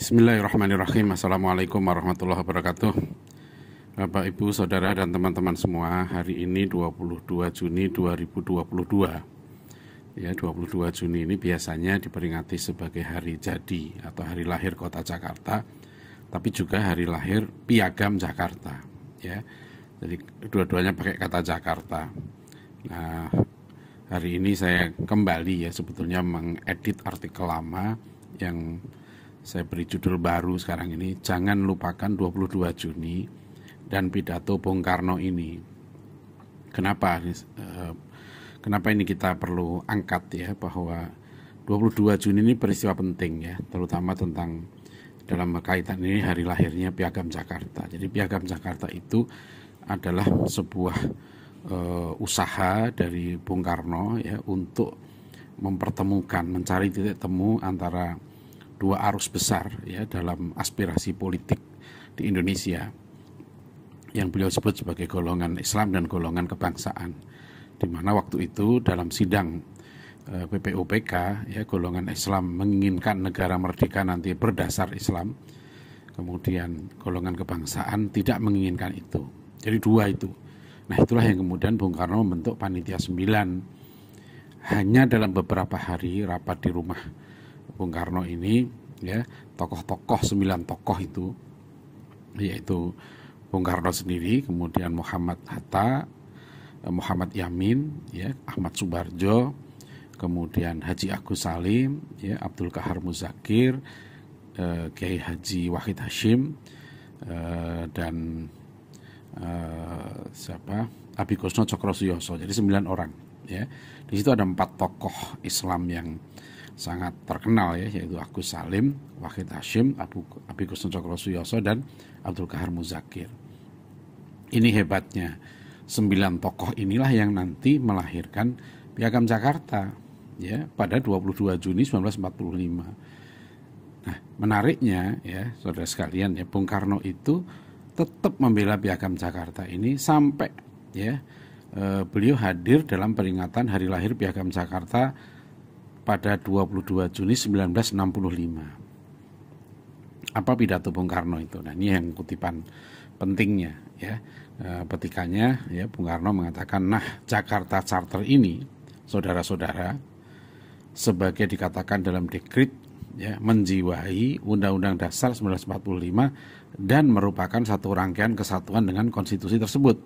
Bismillahirrahmanirrahim. Assalamualaikum warahmatullahi wabarakatuh. Bapak, Ibu, Saudara, dan teman-teman semua, hari ini 22 Juni 2022. Ya, 22 Juni ini biasanya diperingati sebagai hari jadi atau hari lahir kota Jakarta, tapi juga hari lahir Piagam Jakarta. Ya, jadi dua-duanya pakai kata Jakarta. Nah, hari ini saya kembali ya sebetulnya mengedit artikel lama yang saya beri judul baru sekarang ini, jangan lupakan 22 Juni dan pidato Bung Karno ini. Kenapa? Eh, kenapa ini kita perlu angkat ya bahwa 22 Juni ini peristiwa penting ya, terutama tentang dalam kaitan ini hari lahirnya Piagam Jakarta. Jadi Piagam Jakarta itu adalah sebuah uh, usaha dari Bung Karno ya untuk mempertemukan, mencari titik temu antara dua arus besar ya dalam aspirasi politik di Indonesia yang beliau sebut sebagai golongan Islam dan golongan kebangsaan di mana waktu itu dalam sidang eh, PPUPK ya golongan Islam menginginkan negara merdeka nanti berdasar Islam kemudian golongan kebangsaan tidak menginginkan itu jadi dua itu nah itulah yang kemudian Bung Karno membentuk panitia 9 hanya dalam beberapa hari rapat di rumah Bung Karno ini ya tokoh-tokoh sembilan tokoh itu yaitu Bung Karno sendiri, kemudian Muhammad Hatta, eh, Muhammad Yamin, ya, Ahmad Subarjo, kemudian Haji Agus Salim, ya, Abdul Kahar Muzakir, eh, Kiai Haji Wahid Hashim, eh, dan eh, siapa Abi Kusno Cokro Suyoso. Jadi sembilan orang. Ya, di situ ada empat tokoh Islam yang sangat terkenal ya yaitu Agus Salim, Wahid Hashim, Abu Abi Suyoso dan Abdul Kahar Muzakir. Ini hebatnya sembilan tokoh inilah yang nanti melahirkan Piagam Jakarta ya pada 22 Juni 1945. Nah, menariknya ya saudara sekalian ya Bung Karno itu tetap membela Piagam Jakarta ini sampai ya eh, beliau hadir dalam peringatan hari lahir Piagam Jakarta pada 22 Juni 1965. Apa pidato Bung Karno itu? Nah, ini yang kutipan pentingnya ya. E, petikannya ya Bung Karno mengatakan, "Nah, Jakarta Charter ini, saudara-saudara, sebagai dikatakan dalam dekrit ya, menjiwai Undang-Undang Dasar 1945 dan merupakan satu rangkaian kesatuan dengan konstitusi tersebut."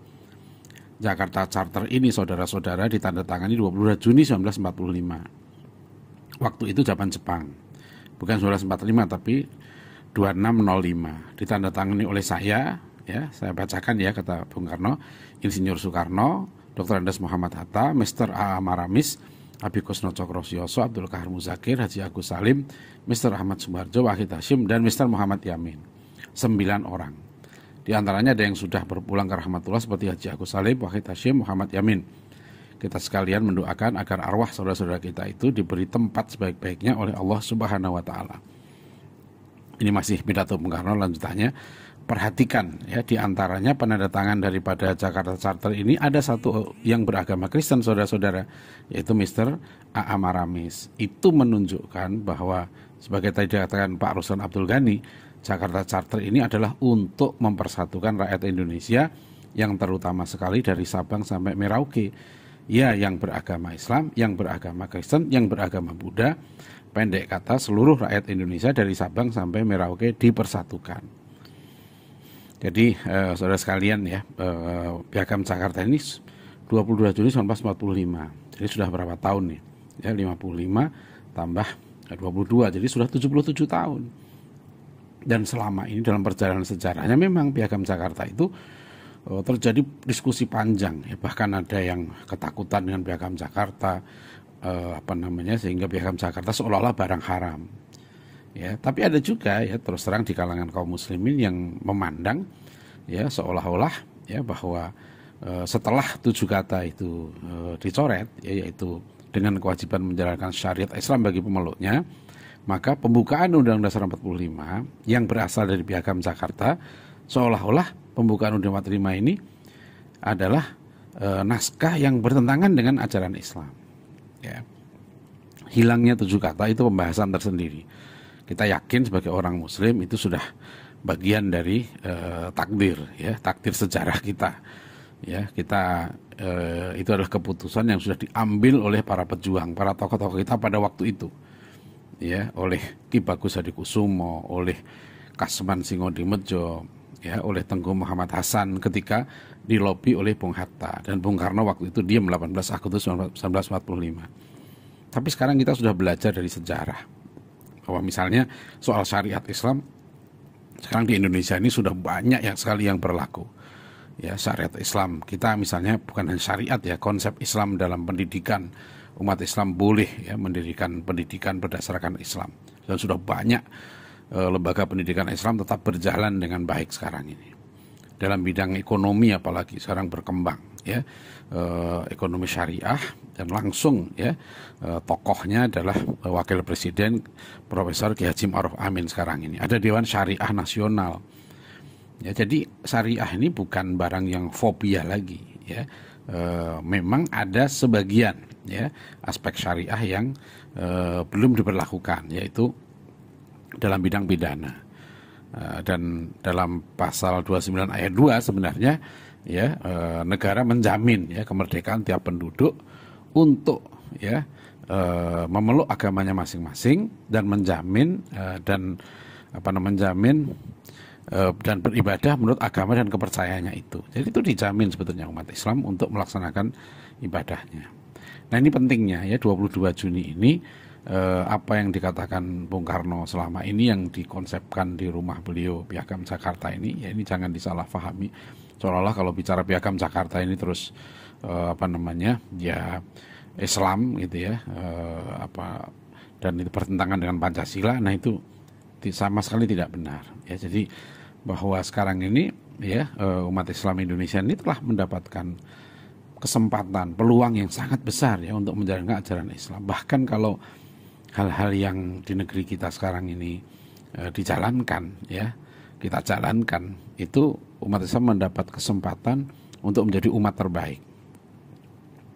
Jakarta Charter ini saudara-saudara ditandatangani 22 Juni 1945 Waktu itu zaman Jepang. Bukan 1945 tapi 2605. Ditandatangani oleh saya ya, saya bacakan ya kata Bung Karno, Insinyur Soekarno, Dr. Andes Muhammad Hatta, Mr. A. Maramis, Abi Kusno Cokrosioso, Abdul Kahar Muzakir, Haji Agus Salim, Mr. Ahmad Sumarjo, Wahid Hashim, dan Mr. Muhammad Yamin. Sembilan orang. Di antaranya ada yang sudah berpulang ke rahmatullah seperti Haji Agus Salim, Wahid Hashim, Muhammad Yamin kita sekalian mendoakan agar arwah saudara-saudara kita itu diberi tempat sebaik-baiknya oleh Allah Subhanahu wa taala. Ini masih pidato Bung Karno lanjutannya. Perhatikan ya di antaranya penandatangan daripada Jakarta Charter ini ada satu yang beragama Kristen saudara-saudara yaitu Mr. A.A. Maramis. Itu menunjukkan bahwa sebagai tadi dikatakan Pak Ruslan Abdul Ghani, Jakarta Charter ini adalah untuk mempersatukan rakyat Indonesia yang terutama sekali dari Sabang sampai Merauke ya yang beragama Islam, yang beragama Kristen, yang beragama Buddha. Pendek kata seluruh rakyat Indonesia dari Sabang sampai Merauke dipersatukan. Jadi eh, saudara sekalian ya, eh, Piagam Jakarta ini 22 Juni 1945. Jadi sudah berapa tahun nih? Ya 55 tambah 22, eh, jadi sudah 77 tahun. Dan selama ini dalam perjalanan sejarahnya memang Piagam Jakarta itu Oh, terjadi diskusi panjang ya bahkan ada yang ketakutan dengan piagam Jakarta eh, apa namanya sehingga piagam Jakarta seolah-olah barang haram ya tapi ada juga ya terus terang di kalangan kaum muslimin yang memandang ya seolah-olah ya bahwa eh, setelah tujuh kata itu eh, dicoret ya, yaitu dengan kewajiban menjalankan syariat Islam bagi pemeluknya maka pembukaan Undang-Undang Dasar 45 yang berasal dari piagam Jakarta seolah-olah pembukaan Undang Undang 45 ini adalah e, naskah yang bertentangan dengan ajaran Islam. Ya. Hilangnya tujuh kata itu pembahasan tersendiri. Kita yakin sebagai orang Muslim itu sudah bagian dari e, takdir, ya takdir sejarah kita. Ya kita e, itu adalah keputusan yang sudah diambil oleh para pejuang, para tokoh-tokoh kita pada waktu itu. Ya oleh Ki Bagus Hadikusumo, oleh Kasman Singodimedjo ya oleh Tengku Muhammad Hasan ketika dilobi oleh Bung Hatta dan Bung Karno waktu itu diam 18 Agustus 1945. Tapi sekarang kita sudah belajar dari sejarah bahwa misalnya soal syariat Islam sekarang di Indonesia ini sudah banyak yang sekali yang berlaku. Ya, syariat Islam. Kita misalnya bukan hanya syariat ya, konsep Islam dalam pendidikan umat Islam boleh ya mendirikan pendidikan berdasarkan Islam dan sudah banyak Eh, lembaga pendidikan Islam tetap berjalan dengan baik sekarang ini dalam bidang ekonomi apalagi sekarang berkembang ya eh, ekonomi syariah dan langsung ya eh, tokohnya adalah wakil presiden Profesor Ki Haji Ma'ruf Amin sekarang ini ada Dewan Syariah Nasional ya jadi syariah ini bukan barang yang fobia lagi ya memang ada sebagian ya aspek syariah yang belum diberlakukan yaitu dalam bidang pidana eh, dan dalam pasal 29 ayat 2 sebenarnya ya eh, negara menjamin ya kemerdekaan tiap penduduk untuk ya eh, memeluk agamanya masing-masing dan menjamin dan apa namanya menjamin dan beribadah menurut agama dan kepercayaannya itu. Jadi itu dijamin sebetulnya umat Islam untuk melaksanakan ibadahnya. Nah ini pentingnya ya 22 Juni ini eh, apa yang dikatakan Bung Karno selama ini yang dikonsepkan di rumah beliau Piagam Jakarta ini ya ini jangan disalahpahami seolah-olah kalau bicara Piagam Jakarta ini terus eh, apa namanya ya Islam gitu ya eh, apa dan itu bertentangan dengan Pancasila nah itu sama sekali tidak benar ya jadi bahwa sekarang ini ya eh, umat Islam Indonesia ini telah mendapatkan kesempatan peluang yang sangat besar ya untuk menjalankan ajaran Islam bahkan kalau hal-hal yang di negeri kita sekarang ini e, dijalankan ya kita jalankan itu umat Islam mendapat kesempatan untuk menjadi umat terbaik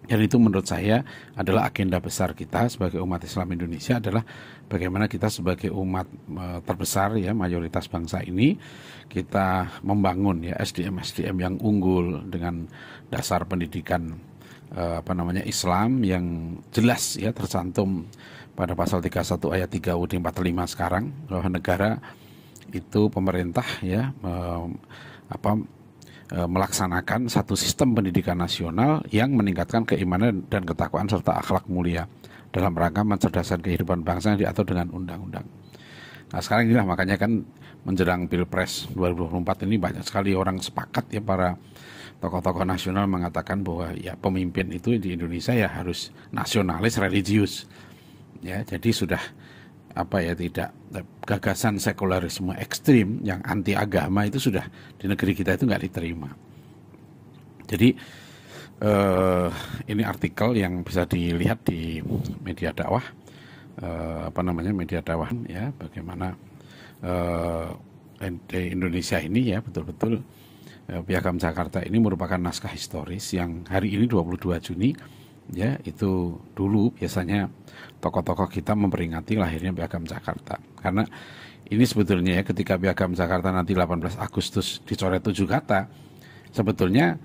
dan itu menurut saya adalah agenda besar kita sebagai umat Islam Indonesia adalah bagaimana kita sebagai umat e, terbesar ya mayoritas bangsa ini kita membangun ya SDM SDM yang unggul dengan dasar pendidikan eh, apa namanya Islam yang jelas ya tercantum pada pasal 31 ayat 3 UUD 45 sekarang bahwa negara itu pemerintah ya me, apa e, melaksanakan satu sistem pendidikan nasional yang meningkatkan keimanan dan ketakwaan serta akhlak mulia dalam rangka mencerdaskan kehidupan bangsa yang diatur dengan undang-undang. Nah sekarang inilah makanya kan menjelang Pilpres 2024 ini banyak sekali orang sepakat ya para tokoh-tokoh nasional mengatakan bahwa ya pemimpin itu di Indonesia ya harus nasionalis religius ya jadi sudah apa ya tidak eh, gagasan sekularisme ekstrim yang anti agama itu sudah di negeri kita itu nggak diterima jadi eh, ini artikel yang bisa dilihat di media dakwah eh, apa namanya media dakwah ya bagaimana eh, Indonesia ini ya betul-betul eh, Piagam Jakarta ini merupakan naskah historis yang hari ini 22 Juni ya itu dulu biasanya tokoh-tokoh kita memperingati lahirnya Piagam Jakarta karena ini sebetulnya ya ketika Piagam Jakarta nanti 18 Agustus dicoret tujuh kata sebetulnya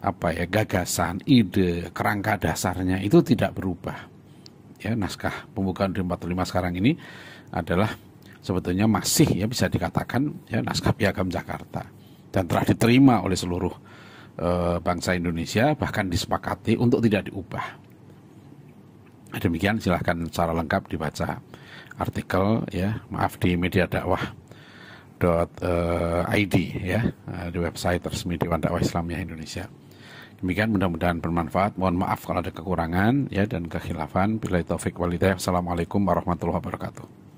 apa ya gagasan, ide, kerangka dasarnya itu tidak berubah. Ya, naskah pembukaan 45 sekarang ini adalah sebetulnya masih ya bisa dikatakan ya naskah Piagam Jakarta dan telah diterima oleh seluruh Eh, bangsa Indonesia bahkan disepakati untuk tidak diubah. Demikian silahkan secara lengkap dibaca artikel ya maaf di media dakwah dot eh, id ya eh, di website resmi Dewan Dakwah Islamnya Indonesia. Demikian mudah-mudahan bermanfaat. Mohon maaf kalau ada kekurangan ya dan kekhilafan. Bila taufik walidayah. Assalamualaikum warahmatullahi wabarakatuh.